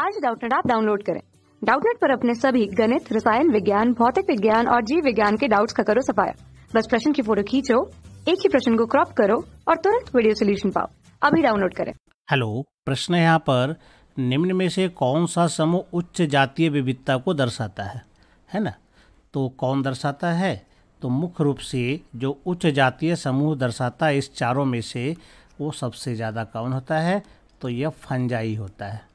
आज डाउटनेट आप डाउनलोड करें डाउटनेट पर अपने सभी गणित रसायन विज्ञान भौतिक विज्ञान और जीव विज्ञान के डाउट्स का करो सफाया बस प्रश्न की फोटो खींचो एक ही प्रश्न को क्रॉप करो और तुरंत वीडियो सोल्यूशन पाओ अभी डाउनलोड करें हेलो प्रश्न यहाँ पर निम्न में से कौन सा समूह उच्च जातीय विविधता को दर्शाता है है ना तो कौन दर्शाता है तो मुख्य रूप से जो उच्च जातीय समूह दर्शाता है इस चारों में से वो सबसे ज़्यादा कौन होता है तो यह फंजाई होता है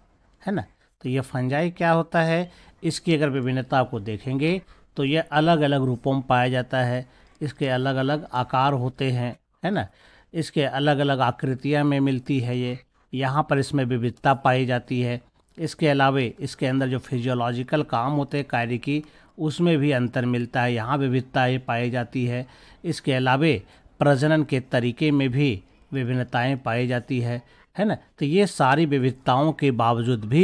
है ना तो ये फंजाई क्या होता है इसकी अगर विभिन्नता आपको देखेंगे तो ये अलग अलग रूपों में पाया जाता है इसके अलग अलग आकार होते हैं है ना इसके अलग अलग आकृतियाँ में मिलती है ये यहाँ पर इसमें विविधता पाई जाती है इसके अलावे इसके अंदर जो फिजियोलॉजिकल काम होते हैं कार्य की उसमें भी अंतर मिलता है यहाँ विविधताएँ पाई जाती है इसके अलावे प्रजनन के तरीके में भी विभिन्नताएँ पाई जाती है है ना तो ये सारी विविधताओं के बावजूद भी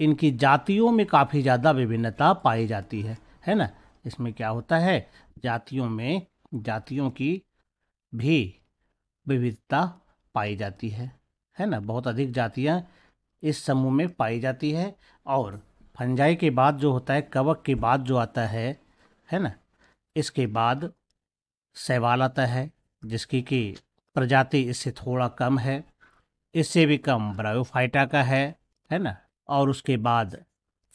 इनकी जातियों में काफ़ी ज़्यादा विभिन्नता पाई जाती है है ना इसमें क्या होता है जातियों में जातियों की भी विविधता पाई जाती है है ना बहुत अधिक जातियाँ इस समूह में पाई जाती है और फंजाई के बाद जो होता है कवक के बाद जो आता है है ना इसके बाद सवाल आता है जिसकी कि प्रजाति इससे थोड़ा कम है इससे भी कम ब्रायोफाइटा का है है ना और उसके बाद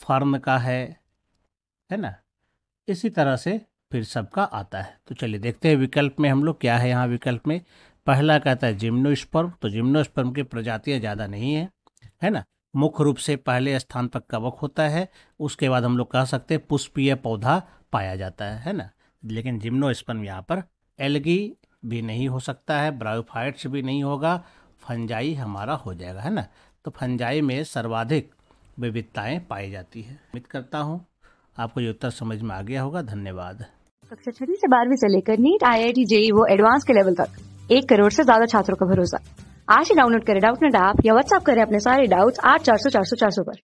फर्न का है है ना इसी तरह से फिर सबका आता है तो चलिए देखते हैं विकल्प में हम लोग क्या है यहाँ विकल्प में पहला कहता है जिम्नोस्पर्म तो जिम्नोस्पर्म की प्रजातियाँ ज़्यादा नहीं है है ना मुख्य रूप से पहले स्थान पर कवक होता है उसके बाद हम लोग कह सकते हैं पुष्पीय पौधा पाया जाता है है ना लेकिन जिम्नोस्पर्म यहाँ पर एलगी भी नहीं हो सकता है ब्रायोफाइट्स भी नहीं होगा फंजाई हमारा हो जाएगा है ना तो फंजाई में सर्वाधिक विविधताएं पाई जाती है उम्मीद करता हूँ आपको ये उत्तर समझ में आ गया होगा धन्यवाद कक्षा छठी से बारहवीं से लेकर NEET I I T JEE वो एडवांस के लेवल तक एक करोड़ से ज्यादा छात्रों का भरोसा आज ही डाउनलोड करें डाउट नेट ऐप या व्हाट्सअप करें अपने सारे डाउट्स आठ चार सौ चार सौ चार सौ पर